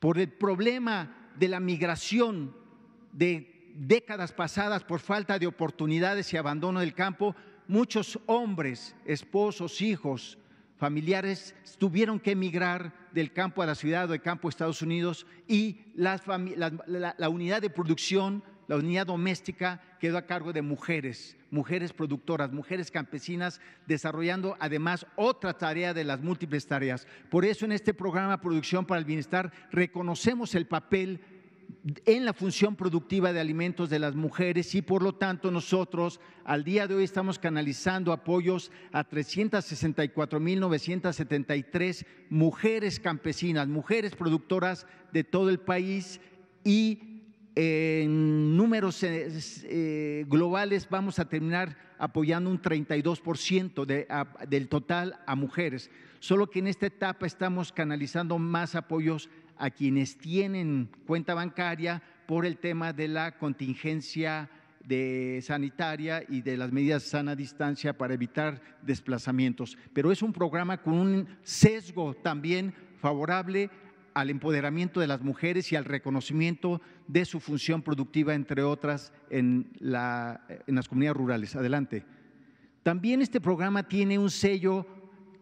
por el problema de la migración de décadas pasadas por falta de oportunidades y abandono del campo, muchos hombres, esposos, hijos, familiares tuvieron que emigrar del campo a la ciudad o del campo a Estados Unidos y la, la unidad de producción la unidad doméstica quedó a cargo de mujeres, mujeres productoras, mujeres campesinas, desarrollando además otra tarea de las múltiples tareas. Por eso en este programa Producción para el Bienestar reconocemos el papel en la función productiva de alimentos de las mujeres y por lo tanto nosotros al día de hoy estamos canalizando apoyos a 364.973 mujeres campesinas, mujeres productoras de todo el país y en números eh, eh, globales vamos a terminar apoyando un 32% del total a mujeres, solo que en esta etapa estamos canalizando más apoyos a quienes tienen cuenta bancaria por el tema de la contingencia de sanitaria y de las medidas sana distancia para evitar desplazamientos. Pero es un programa con un sesgo también favorable al empoderamiento de las mujeres y al reconocimiento de su función productiva, entre otras, en, las comunidades rurales. Adelante. También este programa tiene un sello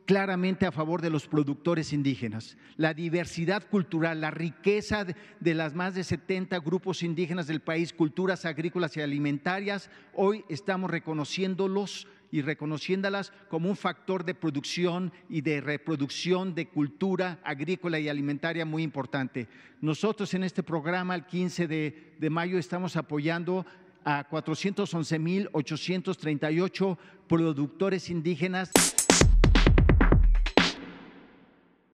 claramente a favor de los productores indígenas. La diversidad cultural, la riqueza de las más de 70 grupos indígenas del país, culturas agrícolas y alimentarias, hoy estamos reconociéndolos y reconociéndolas como un factor de producción y de reproducción de cultura agrícola y alimentaria muy importante. Nosotros en este programa, el 15 de, mayo, estamos apoyando a 411.838 productores indígenas.